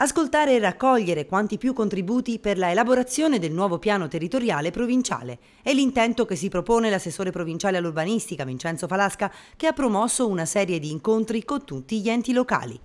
ascoltare e raccogliere quanti più contributi per la elaborazione del nuovo piano territoriale provinciale. È l'intento che si propone l'assessore provinciale all'urbanistica Vincenzo Falasca, che ha promosso una serie di incontri con tutti gli enti locali.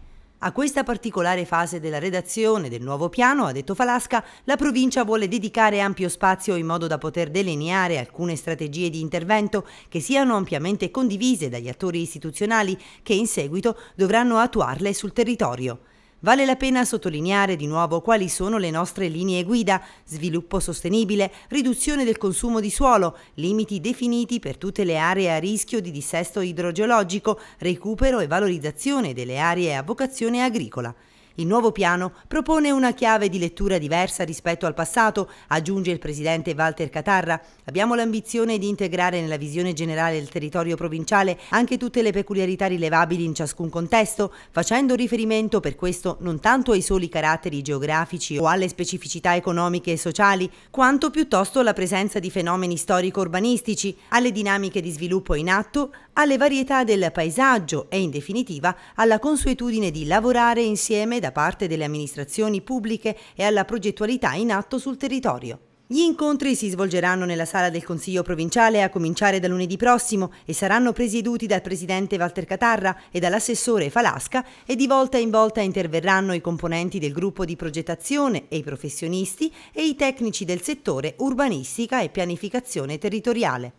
A questa particolare fase della redazione del nuovo piano, ha detto Falasca, la provincia vuole dedicare ampio spazio in modo da poter delineare alcune strategie di intervento che siano ampiamente condivise dagli attori istituzionali che in seguito dovranno attuarle sul territorio. Vale la pena sottolineare di nuovo quali sono le nostre linee guida, sviluppo sostenibile, riduzione del consumo di suolo, limiti definiti per tutte le aree a rischio di dissesto idrogeologico, recupero e valorizzazione delle aree a vocazione agricola. Il nuovo piano propone una chiave di lettura diversa rispetto al passato, aggiunge il presidente Walter Catarra. Abbiamo l'ambizione di integrare nella visione generale del territorio provinciale anche tutte le peculiarità rilevabili in ciascun contesto, facendo riferimento per questo non tanto ai soli caratteri geografici o alle specificità economiche e sociali, quanto piuttosto alla presenza di fenomeni storico-urbanistici, alle dinamiche di sviluppo in atto, alle varietà del paesaggio e in definitiva alla consuetudine di lavorare insieme da parte delle amministrazioni pubbliche e alla progettualità in atto sul territorio. Gli incontri si svolgeranno nella sala del Consiglio provinciale a cominciare da lunedì prossimo e saranno presieduti dal presidente Walter Catarra e dall'assessore Falasca e di volta in volta interverranno i componenti del gruppo di progettazione e i professionisti e i tecnici del settore urbanistica e pianificazione territoriale.